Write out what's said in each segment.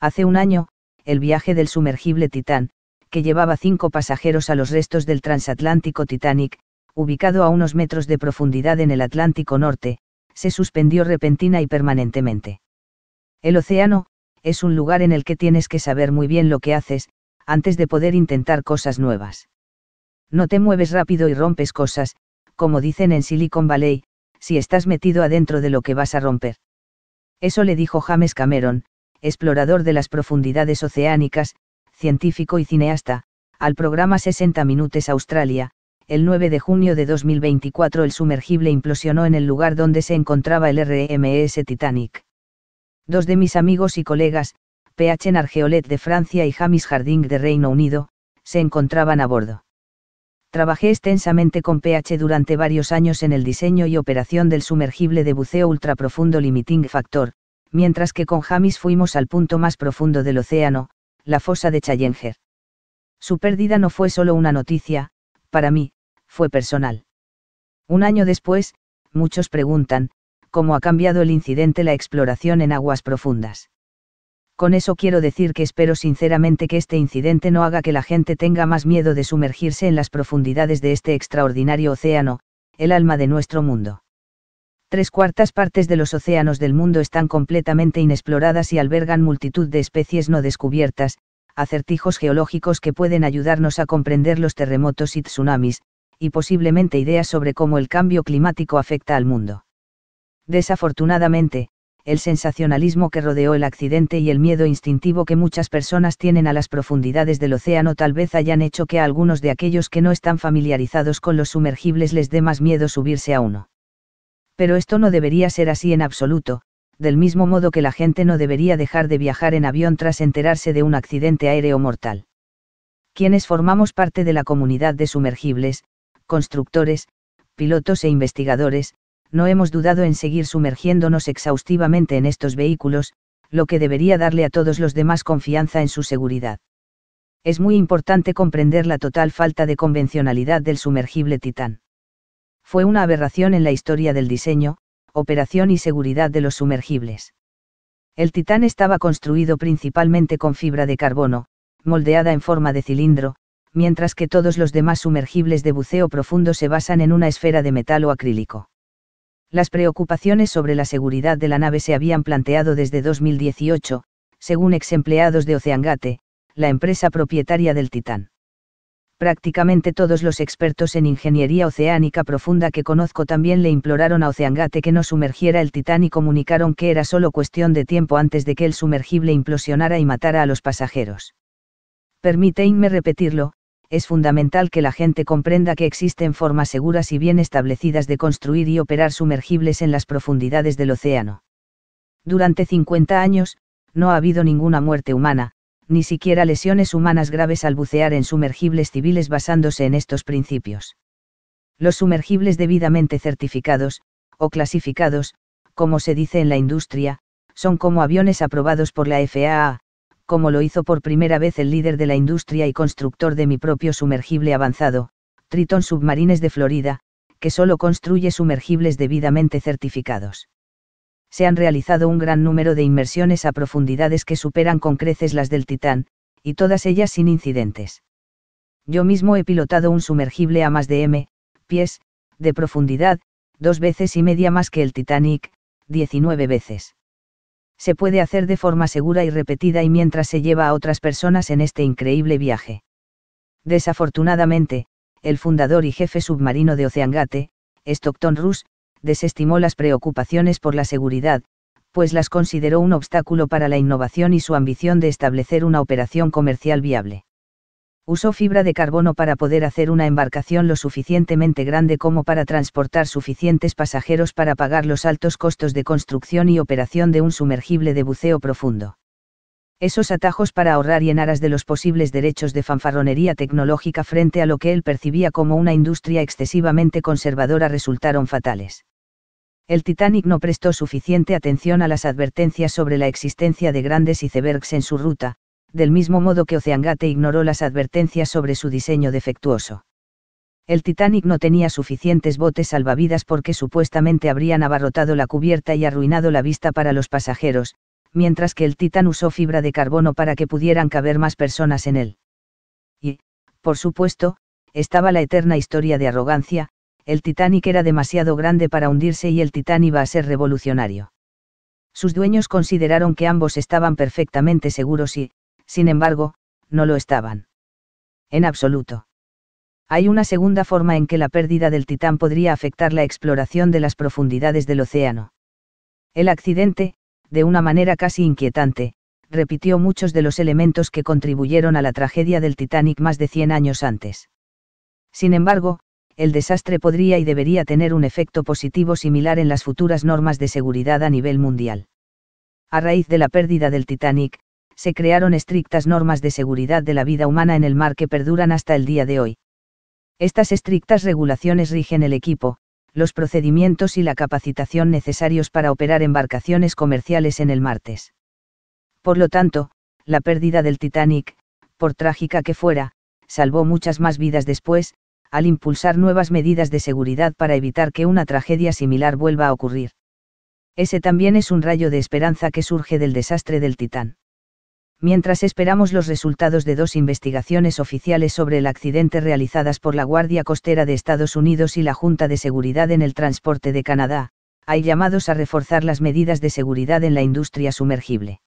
Hace un año, el viaje del sumergible Titán, que llevaba cinco pasajeros a los restos del transatlántico Titanic, ubicado a unos metros de profundidad en el Atlántico Norte, se suspendió repentina y permanentemente. El océano, es un lugar en el que tienes que saber muy bien lo que haces, antes de poder intentar cosas nuevas. No te mueves rápido y rompes cosas, como dicen en Silicon Valley, si estás metido adentro de lo que vas a romper. Eso le dijo James Cameron, explorador de las profundidades oceánicas, científico y cineasta, al programa 60 Minutes Australia. El 9 de junio de 2024 el sumergible implosionó en el lugar donde se encontraba el RMS Titanic. Dos de mis amigos y colegas, PH Nargeolet de Francia y Jamis Harding de Reino Unido, se encontraban a bordo. Trabajé extensamente con PH durante varios años en el diseño y operación del sumergible de buceo ultraprofundo Limiting Factor, mientras que con Jamis fuimos al punto más profundo del océano, la fosa de Challenger. Su pérdida no fue solo una noticia, para mí, fue personal. Un año después, muchos preguntan, ¿cómo ha cambiado el incidente la exploración en aguas profundas? Con eso quiero decir que espero sinceramente que este incidente no haga que la gente tenga más miedo de sumergirse en las profundidades de este extraordinario océano, el alma de nuestro mundo. Tres cuartas partes de los océanos del mundo están completamente inexploradas y albergan multitud de especies no descubiertas, acertijos geológicos que pueden ayudarnos a comprender los terremotos y tsunamis, y posiblemente ideas sobre cómo el cambio climático afecta al mundo. Desafortunadamente, el sensacionalismo que rodeó el accidente y el miedo instintivo que muchas personas tienen a las profundidades del océano tal vez hayan hecho que a algunos de aquellos que no están familiarizados con los sumergibles les dé más miedo subirse a uno pero esto no debería ser así en absoluto, del mismo modo que la gente no debería dejar de viajar en avión tras enterarse de un accidente aéreo mortal. Quienes formamos parte de la comunidad de sumergibles, constructores, pilotos e investigadores, no hemos dudado en seguir sumergiéndonos exhaustivamente en estos vehículos, lo que debería darle a todos los demás confianza en su seguridad. Es muy importante comprender la total falta de convencionalidad del sumergible Titán fue una aberración en la historia del diseño, operación y seguridad de los sumergibles. El Titán estaba construido principalmente con fibra de carbono, moldeada en forma de cilindro, mientras que todos los demás sumergibles de buceo profundo se basan en una esfera de metal o acrílico. Las preocupaciones sobre la seguridad de la nave se habían planteado desde 2018, según ex empleados de Oceangate, la empresa propietaria del Titán prácticamente todos los expertos en ingeniería oceánica profunda que conozco también le imploraron a Oceangate que no sumergiera el Titán y comunicaron que era solo cuestión de tiempo antes de que el sumergible implosionara y matara a los pasajeros. Permítanme repetirlo, es fundamental que la gente comprenda que existen formas seguras y bien establecidas de construir y operar sumergibles en las profundidades del océano. Durante 50 años, no ha habido ninguna muerte humana, ni siquiera lesiones humanas graves al bucear en sumergibles civiles basándose en estos principios. Los sumergibles debidamente certificados, o clasificados, como se dice en la industria, son como aviones aprobados por la FAA, como lo hizo por primera vez el líder de la industria y constructor de mi propio sumergible avanzado, Triton Submarines de Florida, que solo construye sumergibles debidamente certificados se han realizado un gran número de inmersiones a profundidades que superan con creces las del Titán, y todas ellas sin incidentes. Yo mismo he pilotado un sumergible a más de M, pies, de profundidad, dos veces y media más que el Titanic, 19 veces. Se puede hacer de forma segura y repetida y mientras se lleva a otras personas en este increíble viaje. Desafortunadamente, el fundador y jefe submarino de Oceangate, Stockton Rus, desestimó las preocupaciones por la seguridad, pues las consideró un obstáculo para la innovación y su ambición de establecer una operación comercial viable. Usó fibra de carbono para poder hacer una embarcación lo suficientemente grande como para transportar suficientes pasajeros para pagar los altos costos de construcción y operación de un sumergible de buceo profundo. Esos atajos para ahorrar y en aras de los posibles derechos de fanfarronería tecnológica frente a lo que él percibía como una industria excesivamente conservadora resultaron fatales el Titanic no prestó suficiente atención a las advertencias sobre la existencia de grandes icebergs en su ruta, del mismo modo que Oceangate ignoró las advertencias sobre su diseño defectuoso. El Titanic no tenía suficientes botes salvavidas porque supuestamente habrían abarrotado la cubierta y arruinado la vista para los pasajeros, mientras que el Titan usó fibra de carbono para que pudieran caber más personas en él. Y, por supuesto, estaba la eterna historia de arrogancia, el Titanic era demasiado grande para hundirse y el Titán iba a ser revolucionario. Sus dueños consideraron que ambos estaban perfectamente seguros y, sin embargo, no lo estaban. En absoluto. Hay una segunda forma en que la pérdida del Titán podría afectar la exploración de las profundidades del océano. El accidente, de una manera casi inquietante, repitió muchos de los elementos que contribuyeron a la tragedia del Titanic más de 100 años antes. Sin embargo, el desastre podría y debería tener un efecto positivo similar en las futuras normas de seguridad a nivel mundial. A raíz de la pérdida del Titanic, se crearon estrictas normas de seguridad de la vida humana en el mar que perduran hasta el día de hoy. Estas estrictas regulaciones rigen el equipo, los procedimientos y la capacitación necesarios para operar embarcaciones comerciales en el martes. Por lo tanto, la pérdida del Titanic, por trágica que fuera, salvó muchas más vidas después, al impulsar nuevas medidas de seguridad para evitar que una tragedia similar vuelva a ocurrir. Ese también es un rayo de esperanza que surge del desastre del Titán. Mientras esperamos los resultados de dos investigaciones oficiales sobre el accidente realizadas por la Guardia Costera de Estados Unidos y la Junta de Seguridad en el Transporte de Canadá, hay llamados a reforzar las medidas de seguridad en la industria sumergible.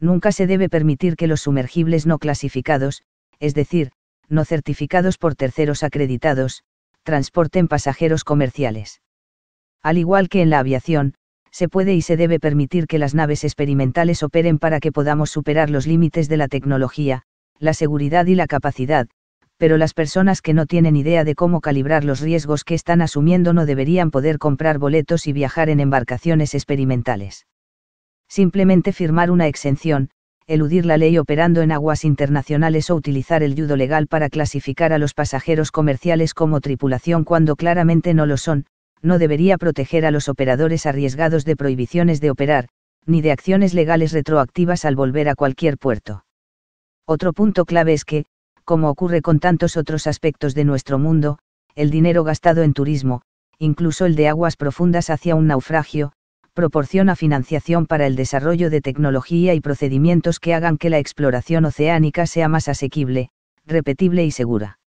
Nunca se debe permitir que los sumergibles no clasificados, es decir, no certificados por terceros acreditados, transporten pasajeros comerciales. Al igual que en la aviación, se puede y se debe permitir que las naves experimentales operen para que podamos superar los límites de la tecnología, la seguridad y la capacidad, pero las personas que no tienen idea de cómo calibrar los riesgos que están asumiendo no deberían poder comprar boletos y viajar en embarcaciones experimentales. Simplemente firmar una exención, eludir la ley operando en aguas internacionales o utilizar el yudo legal para clasificar a los pasajeros comerciales como tripulación cuando claramente no lo son, no debería proteger a los operadores arriesgados de prohibiciones de operar, ni de acciones legales retroactivas al volver a cualquier puerto. Otro punto clave es que, como ocurre con tantos otros aspectos de nuestro mundo, el dinero gastado en turismo, incluso el de aguas profundas hacia un naufragio, proporciona financiación para el desarrollo de tecnología y procedimientos que hagan que la exploración oceánica sea más asequible, repetible y segura.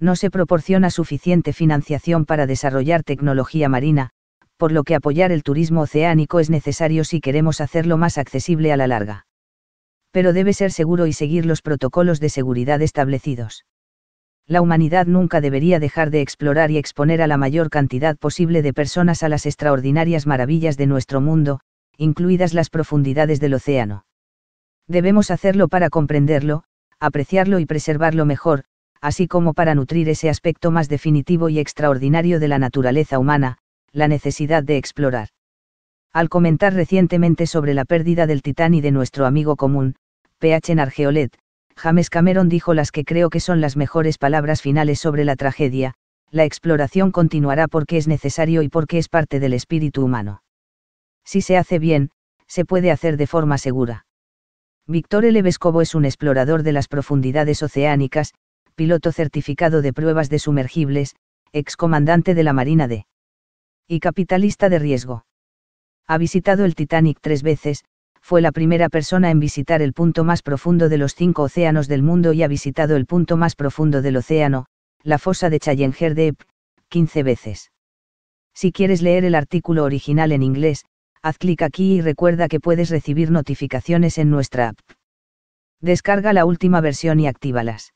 No se proporciona suficiente financiación para desarrollar tecnología marina, por lo que apoyar el turismo oceánico es necesario si queremos hacerlo más accesible a la larga. Pero debe ser seguro y seguir los protocolos de seguridad establecidos la humanidad nunca debería dejar de explorar y exponer a la mayor cantidad posible de personas a las extraordinarias maravillas de nuestro mundo, incluidas las profundidades del océano. Debemos hacerlo para comprenderlo, apreciarlo y preservarlo mejor, así como para nutrir ese aspecto más definitivo y extraordinario de la naturaleza humana, la necesidad de explorar. Al comentar recientemente sobre la pérdida del Titán y de nuestro amigo común, P.H. Nargeolet, James Cameron dijo las que creo que son las mejores palabras finales sobre la tragedia, la exploración continuará porque es necesario y porque es parte del espíritu humano. Si se hace bien, se puede hacer de forma segura. Victor Levescovo es un explorador de las profundidades oceánicas, piloto certificado de pruebas de sumergibles, excomandante de la Marina de y capitalista de riesgo. Ha visitado el Titanic tres veces, fue la primera persona en visitar el punto más profundo de los cinco océanos del mundo y ha visitado el punto más profundo del océano, la fosa de Challenger Deep, 15 veces. Si quieres leer el artículo original en inglés, haz clic aquí y recuerda que puedes recibir notificaciones en nuestra app. Descarga la última versión y actívalas.